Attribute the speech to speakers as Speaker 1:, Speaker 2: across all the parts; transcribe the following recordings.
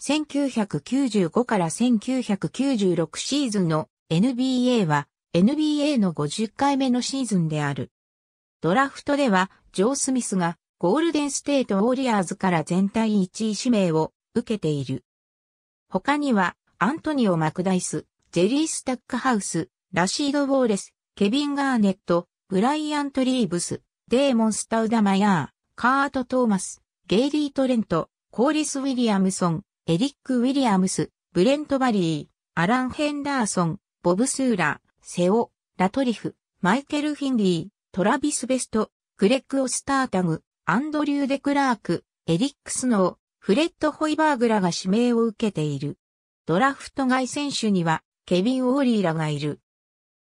Speaker 1: 1995から1996シーズンの NBA は NBA の50回目のシーズンである。ドラフトではジョー・スミスがゴールデンステート・ウォリアーズから全体1位指名を受けている。他にはアントニオ・マクダイス、ジェリー・スタックハウス、ラシード・ウォーレス、ケビン・ガーネット、ブライアント・リーブス、デーモン・スタウダ・マヤー、カート・トーマス、ゲイリー・トレント、コーリス・ウィリアムソン、エリック・ウィリアムス、ブレント・バリー、アラン・ヘンダーソン、ボブ・スーラー、セオ、ラトリフ、マイケル・フィンリー、トラビス・ベスト、クレック・オスタータグ、アンドリュー・デ・クラーク、エリック・スノー、フレッド・ホイバーグらが指名を受けている。ドラフト外選手には、ケビン・オーリーらがいる。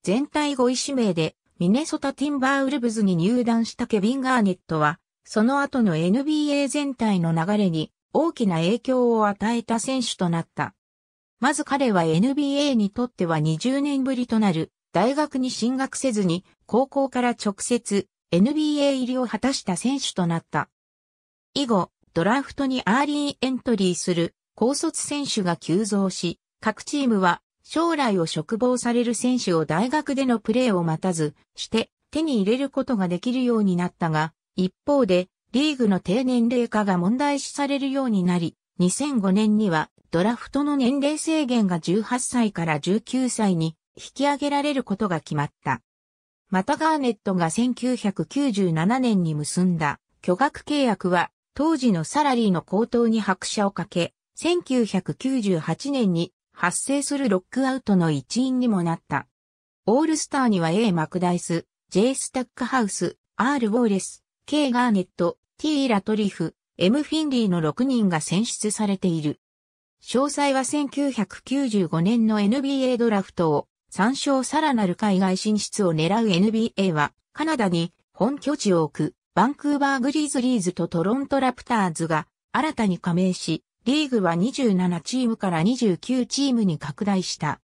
Speaker 1: 全体5位指名で、ミネソタ・ティンバーウルブズに入団したケビン・ガーネットは、その後の NBA 全体の流れに大きな影響を与えた選手となった。まず彼は NBA にとっては20年ぶりとなる大学に進学せずに高校から直接 NBA 入りを果たした選手となった。以後、ドラフトにアーリーエントリーする高卒選手が急増し、各チームは将来を嘱望される選手を大学でのプレーを待たずして手に入れることができるようになったが、一方でリーグの低年齢化が問題視されるようになり、2005年にはドラフトの年齢制限が18歳から19歳に引き上げられることが決まった。またガーネットが1997年に結んだ巨額契約は当時のサラリーの高騰に拍車をかけ、1998年に発生するロックアウトの一因にもなった。オールスターには A マクダイス、J スタックハウス、R ウォーレス、K ガーネット、ティーラトリフ、エム・フィンリーの6人が選出されている。詳細は1995年の NBA ドラフトを参照さらなる海外進出を狙う NBA はカナダに本拠地を置くバンクーバーグリーズリーズとトロントラプターズが新たに加盟し、リーグは27チームから29チームに拡大した。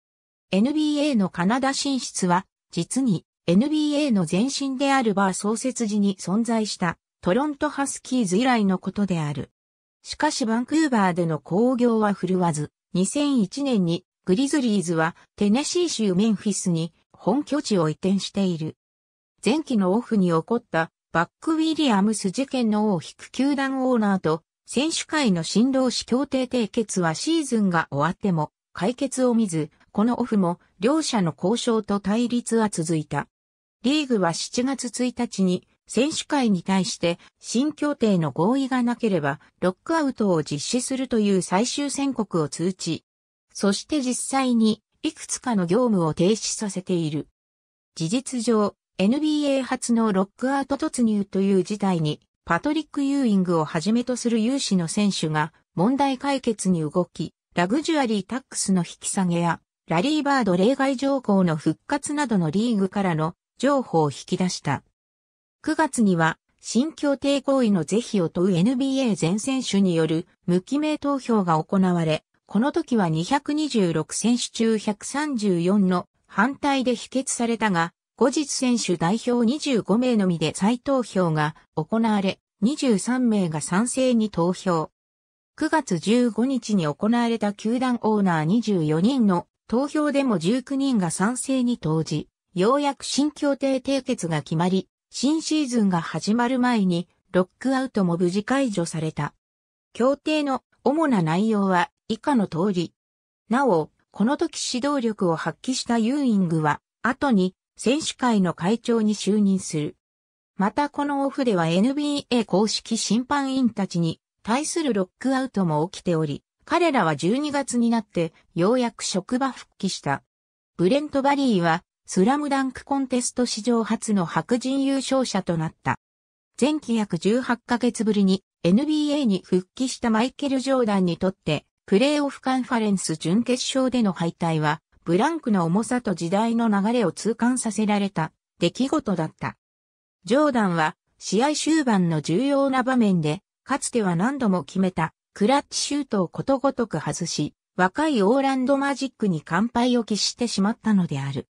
Speaker 1: NBA のカナダ進出は実に NBA の前身であるバー創設時に存在したトロントハスキーズ以来のことである。しかしバンクーバーでの興行は振るわず、2001年にグリズリーズはテネシー州メンフィスに本拠地を移転している。前期のオフに起こったバック・ウィリアムス事件の王を引く球団オーナーと選手会の新労使協定締結はシーズンが終わっても解決を見ず、このオフも両者の交渉と対立は続いた。リーグは7月1日に選手会に対して新協定の合意がなければロックアウトを実施するという最終宣告を通知。そして実際にいくつかの業務を停止させている。事実上、NBA 初のロックアウト突入という事態に、パトリック・ユーイングをはじめとする有志の選手が問題解決に動き、ラグジュアリータックスの引き下げや、ラリーバード例外条項の復活などのリーグからの譲歩を引き出した。9月には、新協定行為の是非を問う NBA 全選手による無記名投票が行われ、この時は226選手中134の反対で否決されたが、後日選手代表25名のみで再投票が行われ、23名が賛成に投票。9月15日に行われた球団オーナー24人の投票でも19人が賛成に投じ、ようやく新協定締結が決まり、新シーズンが始まる前に、ロックアウトも無事解除された。協定の主な内容は以下の通り。なお、この時指導力を発揮したユーイングは、後に選手会の会長に就任する。またこのオフでは NBA 公式審判員たちに対するロックアウトも起きており、彼らは12月になってようやく職場復帰した。ブレント・バリーはスラムダンクコンテスト史上初の白人優勝者となった。前期約18ヶ月ぶりに NBA に復帰したマイケル・ジョーダンにとって、プレーオフカンファレンス準決勝での敗退は、ブランクの重さと時代の流れを痛感させられた出来事だった。ジョーダンは試合終盤の重要な場面で、かつては何度も決めたクラッチシュートをことごとく外し、若いオーランドマジックに乾杯を喫してしまったのである。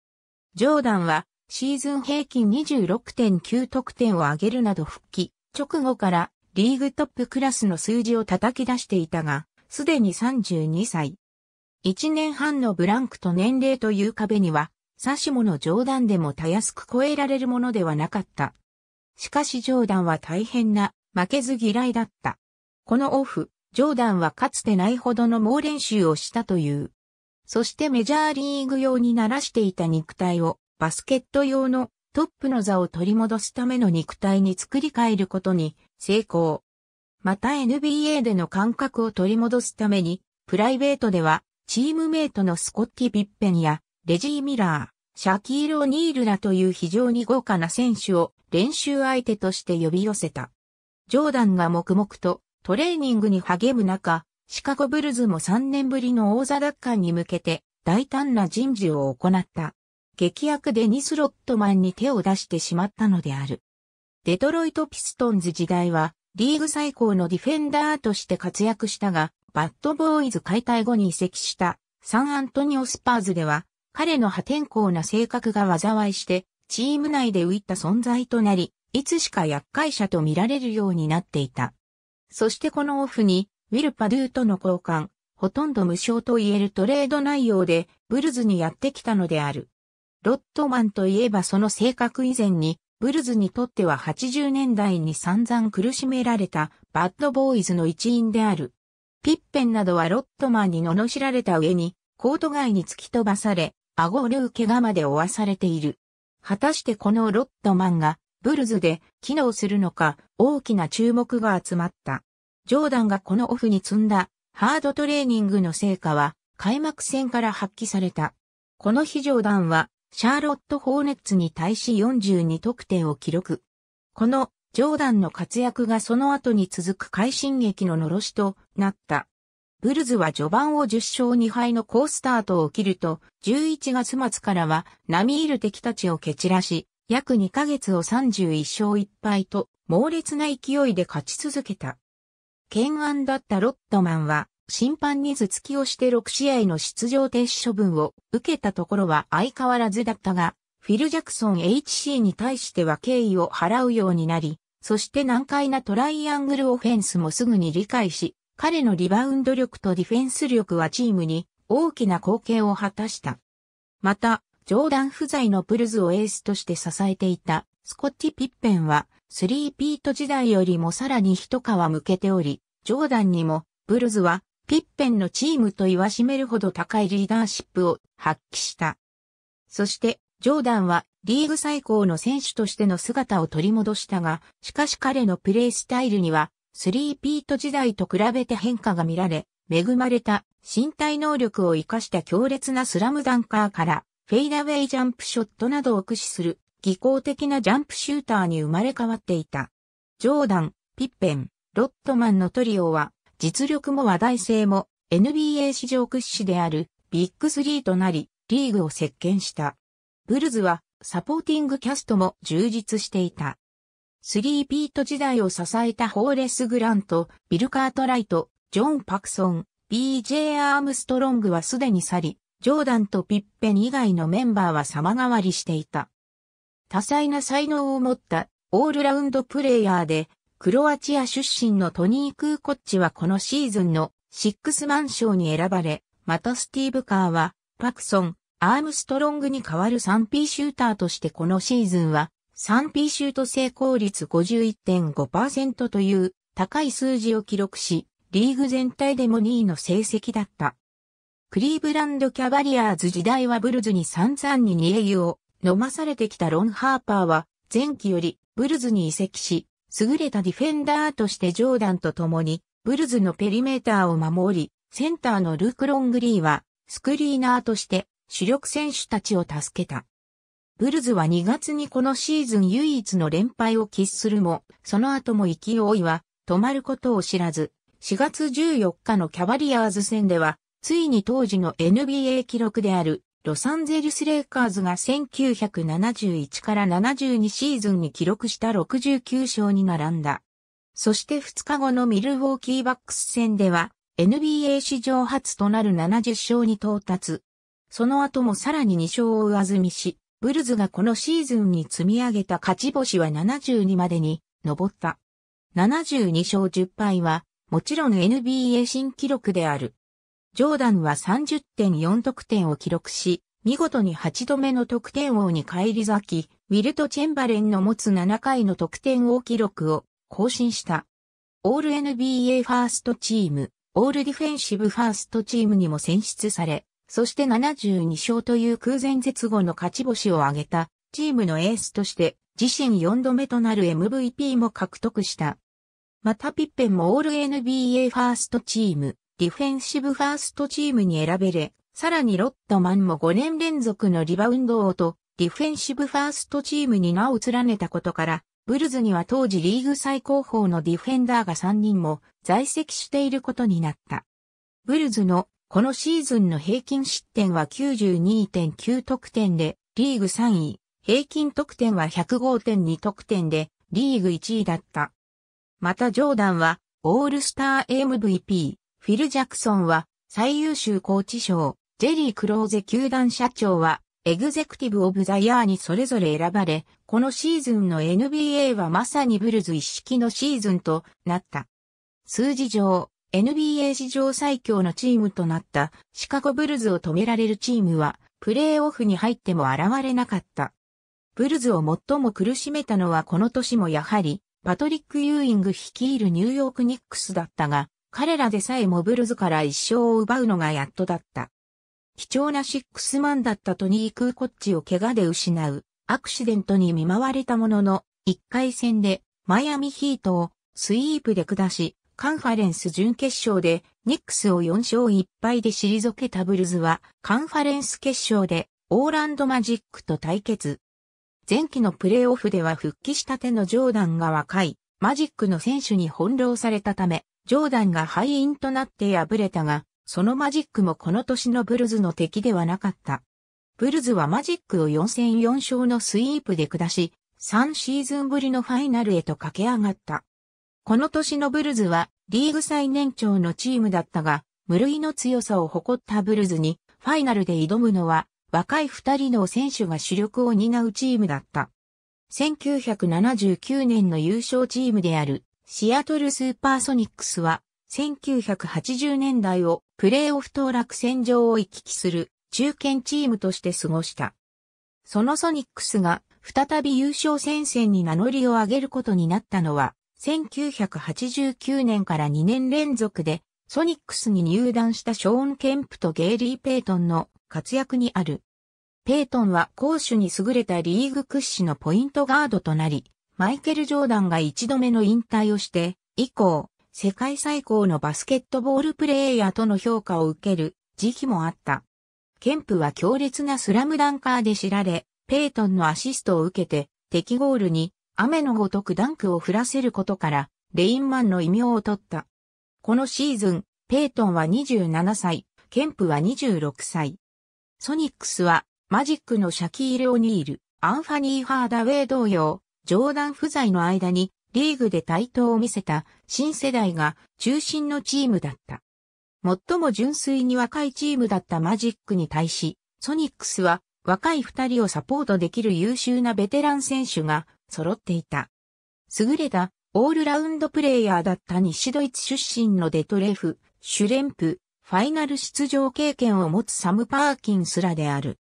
Speaker 1: ジョーダンはシーズン平均26.9得点を上げるなど復帰直後からリーグトップクラスの数字を叩き出していたが、すでに32歳。1年半のブランクと年齢という壁には、さしもの冗談でもたやすく超えられるものではなかった。しかしジョーダンは大変な負けず嫌いだった。このオフ、ジョーダンはかつてないほどの猛練習をしたという。そしてメジャーリーグ用にならしていた肉体をバスケット用のトップの座を取り戻すための肉体に作り変えることに成功。また NBA での感覚を取り戻すために、プライベートではチームメイトのスコッティ・ピッペンやレジー・ミラー、シャキール・オニールらという非常に豪華な選手を練習相手として呼び寄せた。ジョーダンが黙々とトレーニングに励む中、シカゴブルズも3年ぶりの王座奪還に向けて大胆な人事を行った。劇薬デニスロットマンに手を出してしまったのである。デトロイト・ピストンズ時代はリーグ最高のディフェンダーとして活躍したが、バッドボーイズ解体後に移籍したサンアントニオ・スパーズでは、彼の破天荒な性格が災いして、チーム内で浮いた存在となり、いつしか厄介者と見られるようになっていた。そしてこのオフに、ウィル・パドゥーとの交換、ほとんど無償と言えるトレード内容で、ブルズにやってきたのである。ロットマンといえばその性格以前に、ブルズにとっては80年代に散々苦しめられたバッドボーイズの一員である。ピッペンなどはロットマンに罵られた上に、コート外に突き飛ばされ、顎を縫う怪我まで負わされている。果たしてこのロットマンが、ブルズで機能するのか、大きな注目が集まった。ジョーダンがこのオフに積んだハードトレーニングの成果は開幕戦から発揮された。この日ジョーダンはシャーロット・ホーネッツに対し42得点を記録。このジョーダンの活躍がその後に続く快進撃ののろしとなった。ブルズは序盤を10勝2敗の好スタートを切ると、11月末からは並みいる敵たちを蹴散らし、約2ヶ月を31勝1敗と猛烈な勢いで勝ち続けた。懸案だったロットマンは、審判に頭突きをして6試合の出場停止処分を受けたところは相変わらずだったが、フィル・ジャクソン HC に対しては敬意を払うようになり、そして難解なトライアングルオフェンスもすぐに理解し、彼のリバウンド力とディフェンス力はチームに大きな貢献を果たした。また、ジョーダン不在のプルズをエースとして支えていたスコッティ・ピッペンは、スリーピート時代よりもさらに一皮向けており、ジョーダンにも、ブルズは、ピッペンのチームと言わしめるほど高いリーダーシップを発揮した。そして、ジョーダンはリーグ最高の選手としての姿を取り戻したが、しかし彼のプレースタイルには、スリーピート時代と比べて変化が見られ、恵まれた身体能力を活かした強烈なスラムダンカーから、フェイダウェイジャンプショットなどを駆使する、技巧的なジャンプシューターに生まれ変わっていた。ジョーダン、ピッペン、ロットマンのトリオは、実力も話題性も NBA 史上屈指であるビッグスリーとなり、リーグを席巻した。ブルズはサポーティングキャストも充実していた。スリーピート時代を支えたホーレス・グラント、ビル・カートライト、ジョン・パクソン、BJ アームストロングはすでに去り、ジョーダンとピッペン以外のメンバーは様変わりしていた。多彩な才能を持ったオールラウンドプレイヤーでクロアチア出身のトニー・クーコッチはこのシーズンのシックスマン賞に選ばれ、またスティーブ・カーは、パクソン、アームストロングに代わる 3P シューターとしてこのシーズンは、3P シュート成功率51.5%という高い数字を記録し、リーグ全体でも2位の成績だった。クリーブランドキャバリアーズ時代はブルズに散々に2英雄を飲まされてきたロン・ハーパーは、前期よりブルズに移籍し、優れたディフェンダーとしてジョーダンと共に、ブルズのペリメーターを守り、センターのルーク・ロングリーは、スクリーナーとして主力選手たちを助けた。ブルズは2月にこのシーズン唯一の連敗を喫するも、その後も勢いは止まることを知らず、4月14日のキャバリアーズ戦では、ついに当時の NBA 記録であるロサンゼルスレイカーズが1971から72シーズンに記録した69勝に並んだ。そして2日後のミルウォーキーバックス戦では NBA 史上初となる70勝に到達。その後もさらに2勝を上積みし、ブルズがこのシーズンに積み上げた勝ち星は72までに上った。72勝10敗は、もちろん NBA 新記録である。ジョーダンは30.4得点を記録し、見事に8度目の得点王に返り咲き、ウィルト・チェンバレンの持つ7回の得点王記録を更新した。オール NBA ファーストチーム、オールディフェンシブファーストチームにも選出され、そして72勝という空前絶後の勝ち星を挙げた、チームのエースとして、自身4度目となる MVP も獲得した。またピッペンもオール NBA ファーストチーム、ディフェンシブファーストチームに選べれ、さらにロッドマンも5年連続のリバウンド王と、ディフェンシブファーストチームに名を連ねたことから、ブルズには当時リーグ最高峰のディフェンダーが3人も在籍していることになった。ブルズのこのシーズンの平均失点は92.9得点で、リーグ3位、平均得点は105.2得点で、リーグ1位だった。またジョーダンは、オールスター MVP、フィル・ジャクソンは最優秀コーチ賞、ジェリー・クローゼ球団社長はエグゼクティブ・オブ・ザ・ヤーにそれぞれ選ばれ、このシーズンの NBA はまさにブルズ一式のシーズンとなった。数字上、NBA 史上最強のチームとなったシカゴブルズを止められるチームは、プレーオフに入っても現れなかった。ブルズを最も苦しめたのはこの年もやはり、パトリック・ユーイング率いるニューヨーク・ニックスだったが、彼らでさえモブルズから一生を奪うのがやっとだった。貴重なシックスマンだったトニー・クーコッチを怪我で失う、アクシデントに見舞われたものの、一回戦でマイアミヒートをスイープで下し、カンファレンス準決勝でニックスを4勝1敗で退けたブルズは、カンファレンス決勝でオーランドマジックと対決。前期のプレーオフでは復帰したてのジョーダンが若い、マジックの選手に翻弄されたため、ジョーダンが敗因となって敗れたが、そのマジックもこの年のブルズの敵ではなかった。ブルズはマジックを4戦4勝のスイープで下し、3シーズンぶりのファイナルへと駆け上がった。この年のブルズはリーグ最年長のチームだったが、無類の強さを誇ったブルズにファイナルで挑むのは若い二人の選手が主力を担うチームだった。1979年の優勝チームであるシアトルスーパーソニックスは、1980年代をプレーオフ当落戦場を行き来する中堅チームとして過ごした。そのソニックスが再び優勝戦線に名乗りを上げることになったのは、1989年から2年連続でソニックスに入団したショーン・ケンプとゲイリー・ペイトンの活躍にある。ペイトンは攻守に優れたリーグ屈指のポイントガードとなり、マイケル・ジョーダンが一度目の引退をして、以降、世界最高のバスケットボールプレイヤーとの評価を受ける時期もあった。ケンプは強烈なスラムダンカーで知られ、ペイトンのアシストを受けて、敵ゴールに雨のごとくダンクを降らせることから、レインマンの異名を取った。このシーズン、ペイトンは27歳、ケンプは26歳。ソニックスは、マジックのシャキール・オニール、アンファニー・ハーダウェイ同様、ジョーダン不在の間にリーグで対等を見せた新世代が中心のチームだった。最も純粋に若いチームだったマジックに対し、ソニックスは若い二人をサポートできる優秀なベテラン選手が揃っていた。優れたオールラウンドプレイヤーだった西ドイツ出身のデトレフ、シュレンプ、ファイナル出場経験を持つサム・パーキンスらである。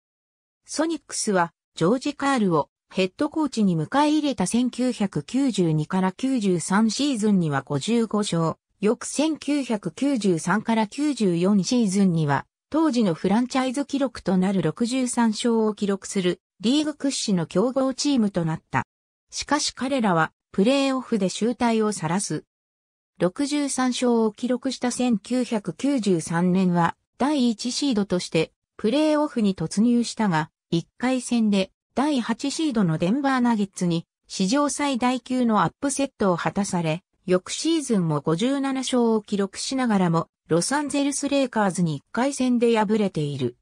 Speaker 1: ソニックスはジョージ・カールをヘッドコーチに迎え入れた1992から93シーズンには55勝、翌1993から94シーズンには、当時のフランチャイズ記録となる63勝を記録するリーグ屈指の強豪チームとなった。しかし彼らはプレーオフで集大を晒す。63勝を記録した1993年は第1シードとしてプレーオフに突入したが、1回戦で第8シードのデンバーナゲッツに史上最大級のアップセットを果たされ、翌シーズンも57勝を記録しながらも、ロサンゼルスレイカーズに1回戦で敗れている。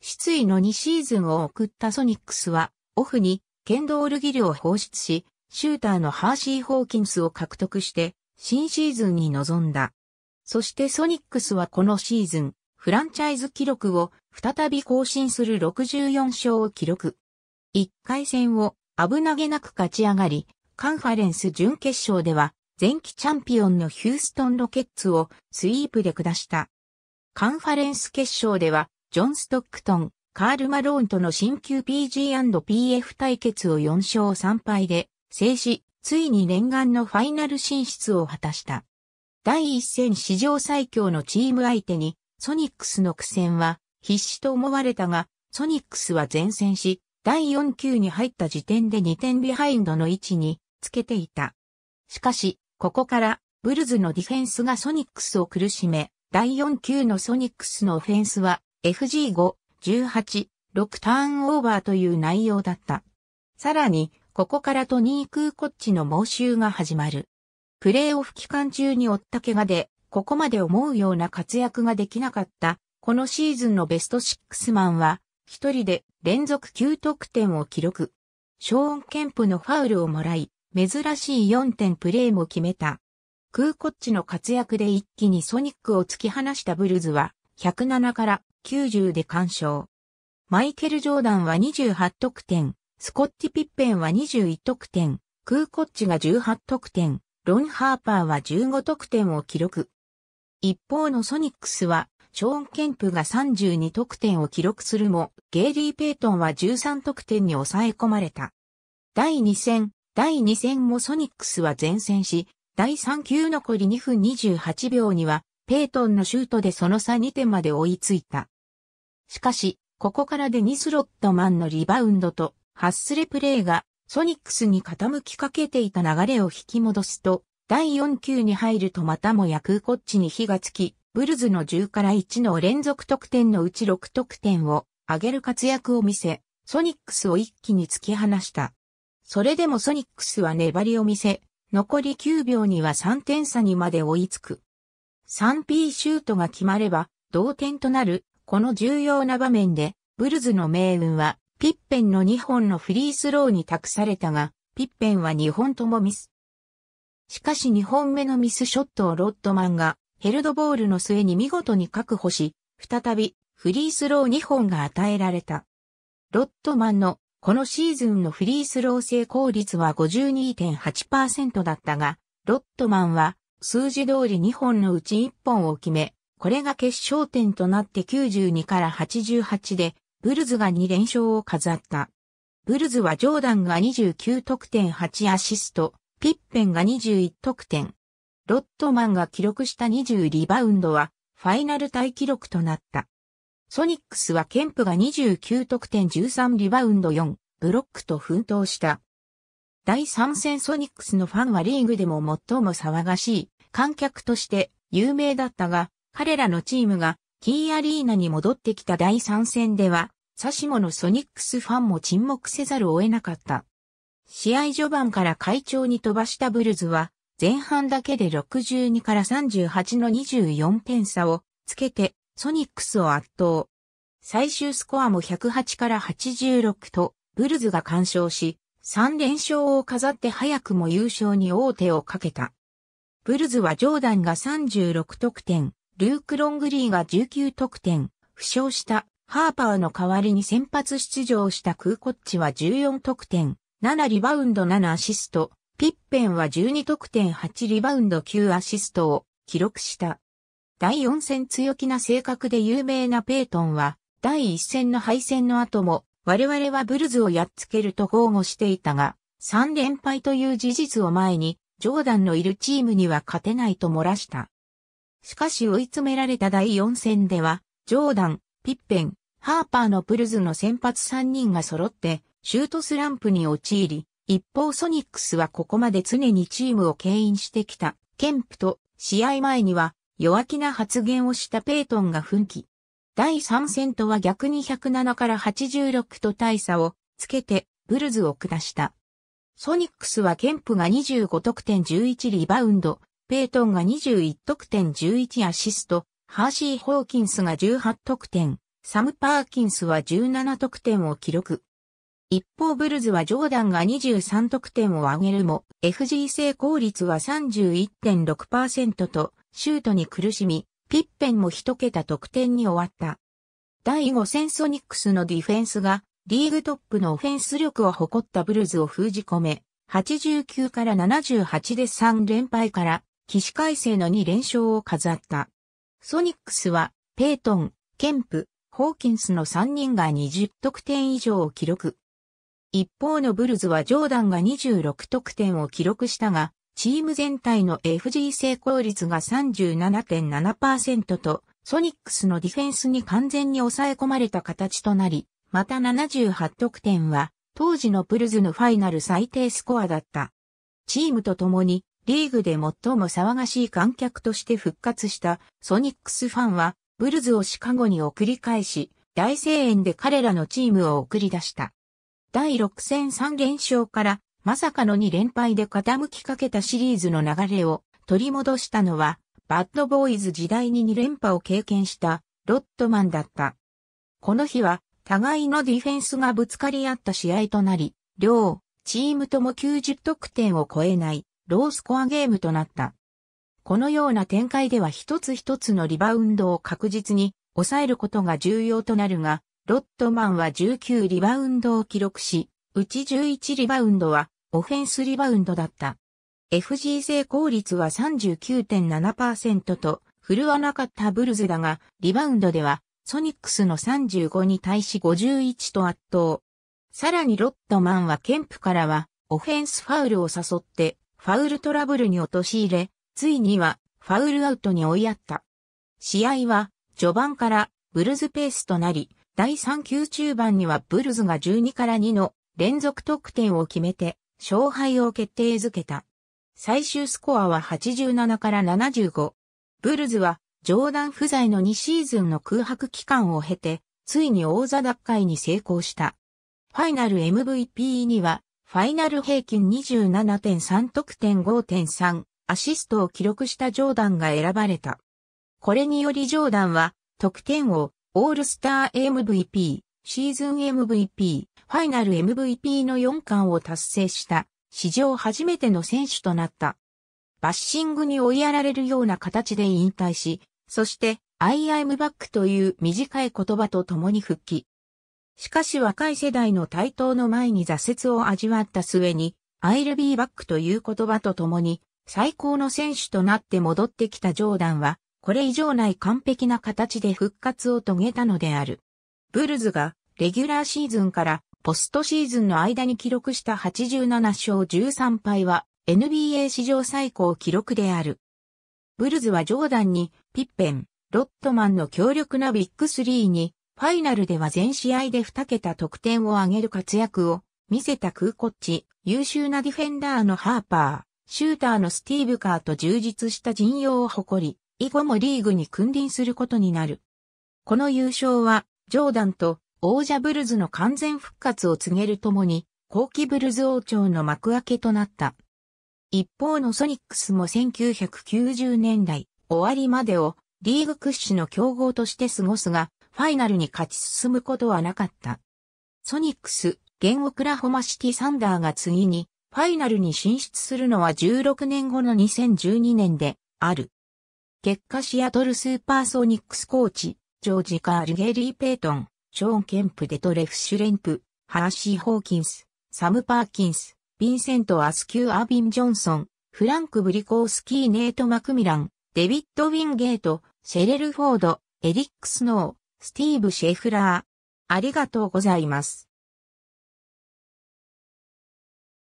Speaker 1: 失意の2シーズンを送ったソニックスは、オフに、ケンドールギルを放出し、シューターのハーシー・ホーキンスを獲得して、新シーズンに臨んだ。そしてソニックスはこのシーズン、フランチャイズ記録を再び更新する64勝を記録。1回戦を危なげなく勝ち上がり、カンファレンス準決勝では、前期チャンピオンのヒューストンロケッツをスイープで下した。カンファレンス決勝では、ジョン・ストックトン、カール・マローンとの新旧 PG&PF 対決を4勝3敗で制し、ついに念願のファイナル進出を果たした。第一戦史上最強のチーム相手に、ソニックスの苦戦は必死と思われたが、ソニックスは前戦し、第4球に入った時点で2点ビハインドの位置につけていた。しかし、ここからブルズのディフェンスがソニックスを苦しめ、第4球のソニックスのオフェンスは FG5、18、6ターンオーバーという内容だった。さらに、ここからトニー・クーコッチの猛襲が始まる。プレーオフ期間中に負った怪我で、ここまで思うような活躍ができなかった、このシーズンのベストシックスマンは、一人で連続9得点を記録。ショーン・ケンプのファウルをもらい、珍しい4点プレーも決めた。クーコッチの活躍で一気にソニックを突き放したブルズは、107から90で完勝。マイケル・ジョーダンは28得点、スコッティ・ピッペンは21得点、クーコッチが18得点、ロン・ハーパーは15得点を記録。一方のソニックスはショーン・ケンプが32得点を記録するも、ゲイリー・ペイトンは13得点に抑え込まれた。第2戦、第2戦もソニックスは前線し、第3球残り2分28秒には、ペイトンのシュートでその差2点まで追いついた。しかし、ここからデニス・ロットマンのリバウンドと、ハッスレプレーが、ソニックスに傾きかけていた流れを引き戻すと、第4球に入るとまたもヤクーコッチに火がつき、ブルズの10から1の連続得点のうち6得点を上げる活躍を見せ、ソニックスを一気に突き放した。それでもソニックスは粘りを見せ、残り9秒には3点差にまで追いつく。3P シュートが決まれば同点となる、この重要な場面で、ブルズの命運は、ピッペンの2本のフリースローに託されたが、ピッペンは2本ともミス。しかし2本目のミスショットをロッドマンがヘルドボールの末に見事に確保し、再びフリースロー2本が与えられた。ロットマンのこのシーズンのフリースロー成功率は52.8%だったが、ロットマンは数字通り2本のうち1本を決め、これが決勝点となって92から88で、ブルズが2連勝を飾った。ブルズはジョーダンが29得点8アシスト、ピッペンが21得点、ロットマンが記録した20リバウンドは、ファイナルタイ記録となった。ソニックスはケンプが29得点13リバウンド4、ブロックと奮闘した。第3戦ソニックスのファンはリーグでも最も騒がしい観客として有名だったが、彼らのチームがキーアリーナに戻ってきた第3戦では、サシモのソニックスファンも沈黙せざるを得なかった。試合序盤から会長に飛ばしたブルズは、前半だけで62から38の24点差をつけてソニックスを圧倒。最終スコアも108から86とブルズが干渉し3連勝を飾って早くも優勝に王手をかけた。ブルズはジョーダンが36得点、ルーク・ロングリーが19得点、負傷したハーパーの代わりに先発出場したクーコッチは14得点、7リバウンド7アシスト、ピッペンは12得点8リバウンド9アシストを記録した。第4戦強気な性格で有名なペイトンは、第1戦の敗戦の後も、我々はブルズをやっつけると豪語していたが、3連敗という事実を前に、ジョーダンのいるチームには勝てないと漏らした。しかし追い詰められた第4戦では、ジョーダン、ピッペン、ハーパーのブルズの先発3人が揃って、シュートスランプに陥り、一方ソニックスはここまで常にチームを牽引してきた、ケンプと試合前には弱気な発言をしたペイトンが奮起。第3戦とは逆に107から86と大差をつけてブルズを下した。ソニックスはケンプが25得点11リバウンド、ペイトンが21得点11アシスト、ハーシー・ホーキンスが18得点、サム・パーキンスは17得点を記録。一方ブルズはジョーダンが23得点を挙げるも、FG 成功率は31.6%と、シュートに苦しみ、ピッペンも一桁得点に終わった。第5戦ソニックスのディフェンスが、リーグトップのオフェンス力を誇ったブルズを封じ込め、89から78で3連敗から、起死回生の2連勝を飾った。ソニックスは、ペイトン、ケンプ、ホーキンスの3人が20得点以上を記録。一方のブルズはジョーダンが26得点を記録したが、チーム全体の FG 成功率が37.7%と、ソニックスのディフェンスに完全に抑え込まれた形となり、また78得点は、当時のブルズのファイナル最低スコアだった。チームと共に、リーグで最も騒がしい観客として復活したソニックスファンは、ブルズをシカゴに送り返し、大声援で彼らのチームを送り出した。第6戦3連勝からまさかの2連敗で傾きかけたシリーズの流れを取り戻したのは、バッドボーイズ時代に2連覇を経験したロットマンだった。この日は、互いのディフェンスがぶつかり合った試合となり、両チームとも90得点を超えないロースコアゲームとなった。このような展開では一つ一つのリバウンドを確実に抑えることが重要となるが、ロットマンは19リバウンドを記録し、うち11リバウンドはオフェンスリバウンドだった。FG 成功率は39.7%と振るわなかったブルズだが、リバウンドではソニックスの35に対し51と圧倒。さらにロットマンはケンプからはオフェンスファウルを誘ってファウルトラブルに陥れ、ついにはファウルアウトに追いやった。試合は序盤からブルズペースとなり、第3級中盤にはブルズが12から2の連続得点を決めて勝敗を決定づけた。最終スコアは87から75。ブルズはダン不在の2シーズンの空白期間を経て、ついに王座奪回に成功した。ファイナル MVP には、ファイナル平均27.3得点5.3アシストを記録したジョーダンが選ばれた。これによりジョーダンは得点王、オールスター MVP、シーズン MVP、ファイナル MVP の4冠を達成した史上初めての選手となった。バッシングに追いやられるような形で引退し、そして I am back という短い言葉と共に復帰。しかし若い世代の台頭の前に挫折を味わった末に、I'll be back という言葉と共に最高の選手となって戻ってきたジョーダンは、これ以上ない完璧な形で復活を遂げたのである。ブルズがレギュラーシーズンからポストシーズンの間に記録した87勝13敗は NBA 史上最高記録である。ブルズはジョーダンにピッペン、ロットマンの強力なビッグスリーにファイナルでは全試合で2桁得点を挙げる活躍を見せたクーコッチ、優秀なディフェンダーのハーパー、シューターのスティーブカーと充実した陣容を誇り、以後もリーグに君臨することになる。この優勝は、ジョーダンと王者ブルズの完全復活を告げるともに、後期ブルズ王朝の幕開けとなった。一方のソニックスも1990年代終わりまでをリーグ屈指の競合として過ごすが、ファイナルに勝ち進むことはなかった。ソニックス、現オクラホマシティサンダーが次に、ファイナルに進出するのは16年後の2012年である。結果シアトルスーパーソニックスコーチ、ジョージ・カール・ゲリー・ペイトン、ショーン・ケンプ・デトレフ・シュレンプ、ハーシー・ホーキンス、サム・パーキンス、ヴィンセント・アスキュー・アービン・ジョンソン、フランク・ブリコースキー・ネイト・マクミラン、デビッド・ウィンゲート、シェレル・フォード、エリック・スノー、スティーブ・シェフラー。ありがとうございます。